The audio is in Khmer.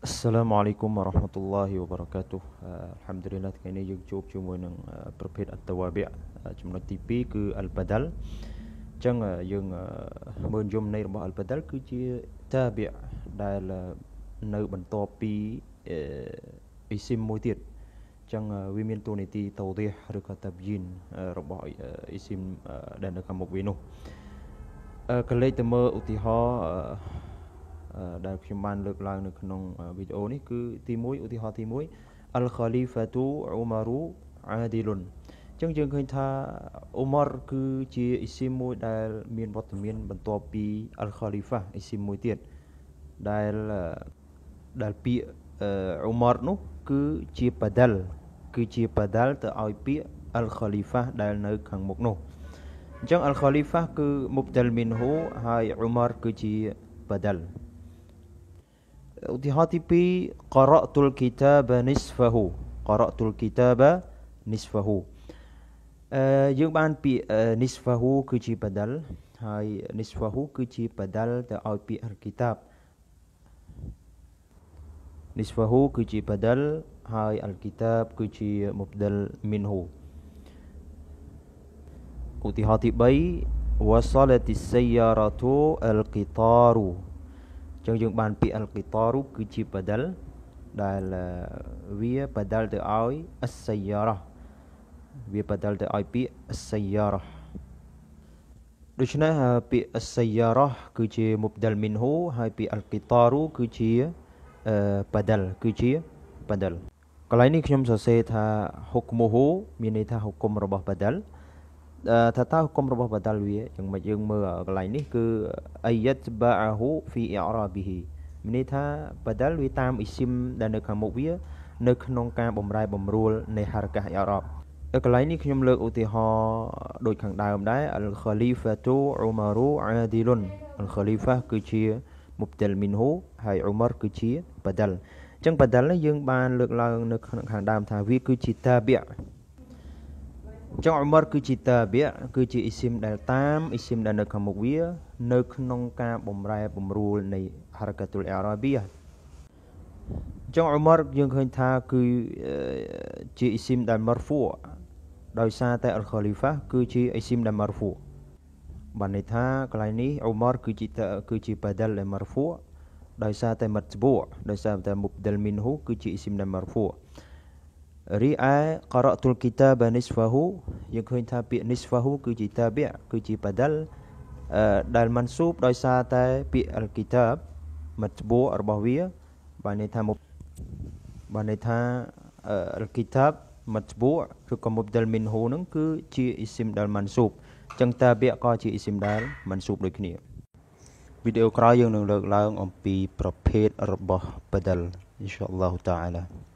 Assalamualaikum warahmatullahi wabarakatuh Alhamdulillah ថ្ងៃនេះយើងជួបជាមួយនឹងប្រភេទអត្តវបៈចំណុចទី2គឺអលបដលអញ្ចឹងយើងមើលយមនៃរបស់អលបដលគឺជាតាបៈដែលនៅបន្ទាប់ពីអ៊ីស៊ីមមួយទៀតអញ្ចឹងវាមានតួនាទីតោរះឬក៏តាបយិនរបស់អ៊ីស៊ីមដែលនៅខាងមុខវានោះកលេចទៅមើលឧទាហរណ៍ដែលខ្ញុំបានលើកឡើងនៅក្នុងវីដេអូនេះគឺទី1ឧទាហរណ៍ទី1 Al Khalifatu Umaru Adilun ចឹងយើងឃើញថាអ៊ូម៉ារគឺជាអ៊ីស៊ីមមួយដែលមានវត្តមានបន្ទាប់ពីអល់ខាលីហ្វាអ៊ីស៊ីមមួយទៀតដែលដែលពាក្យអ៊ូម៉ារនោះគឺជាបដលគឺជាបដលទៅឲ្យពាក្យអល់ខាលីហ្វាដែលនៅខាងមុខនោះអញ្ចឹងអល់ខាលីហ្វាគឺមុបដលមីនហូហើយអ៊ូម៉ារគឺជាបដល أضحتي قرأت الكتاب نصفه قرأت الكتاب نصفه យើងបានពាក្យ nisfahu គឺជាបដលហើយ nisfahu គឺជាបដលទៅឲ្យពាក្យ al-kitab nisfahu គឺជាបដលហើយ al-kitab គឺជា mubdal minhu ឧទាហរណ៍ទី3 wasalat as-sayyaratu al-qitaru ចឹងយើងបានពាក្យអលកិតរូគឺជាបដិលដែលវាបដិលទៅឲ្យអសយារ៉ះវាបដិលទៅឲ្យពាក្យអសយារ៉ះដូច្នេះពាក្យអសយារ៉ះគឺជាមុបដិលមីនហូហើយពាក្យអលកិតរូគឺជាបដិលគឺជាបដិលកន្លែងនេះខ្ញុំសរសេរថាហុកមូហូមានន័យថាហុកគុំរបស់បដិលថាតើគុំរបស់បដលវាយ៉ាងម៉េចយើងមើលកន្លែងនេះគឺអាយតបាហ៊ូហ្វីអរ៉ាប៊ីហ៊ីមានន័យថាបដលវាតាមអ៊ីស៊ីមដែលនៅខាងមុខវា នៅក្នុងការបំរែ បំរួលនៃហារកាសអឺរ៉ុបនៅកន្លែងនេះខ្ញុំ លើកឧទាហរណ៍ដូចខាងដើមដែរអលខលីហ្វាទូអ៊ូម៉ារូអាឌីលុនអលខលីហ្វាគឺជាមុបតលមីនហ៊ូហើយអ៊ូម៉ារគឺជាបដលអញ្ចឹងបដលនេះយើងបាន លើកឡើង នៅខាងដើមថាវា គឺជាតាប៊ីចឹងអ៊ុមរគឺជាតាបៀគឺជាអ៊ីស៊ីមដែលតាមអ៊ីស៊ីមដែលនៅខាងមុខវា នៅក្នុងការបំរែបំរួលនៃហារកាតុលអារ៉ាប៊ីចឹងអ៊ុមរយើងឃើញថាគឺជាអ៊ីស៊ីមដែលមរហ្វូដោយសារតែអល់ខូលីហ្វាគឺជាអ៊ីស៊ីមដែលមរហ្វូបានន័យថាកន្លែងនេះអ៊ុមរគឺជាគឺជាបាដលដែលមរហ្វូដោយសារតែមតបូដោយសារតែមុបដលមីនហ៊ូគឺជាអ៊ីស៊ីមដែលមរហ្វូរីឯករ៉ាតុលគីតាបានីសហ្វាហ៊ូយើងឃើញថាពាក្យនីសហ្វាហ៊ូគឺជាតាបិគឺជាបាដលដែលមិនស៊ូបដោយសារតែពាក្យអលគីតាបមត្បូរបស់វាបានន័យថាបានន័យថាអលគីតាបមត្បូឬក៏មុបដលមីនហ៊ូនឹង គឺជាអ៊ីស៊ីមដែលមិនស៊ូបអញ្ចឹងតាបិក៏ជាអ៊ីស៊ីមដែលមិនស៊ូបដូចគ្នាវីដេអូក្រោយយើងនឹងលើកឡើងអំពីប្រភេទរបស់បាដលអ៊ីនសាអល់ឡោះតាអាឡា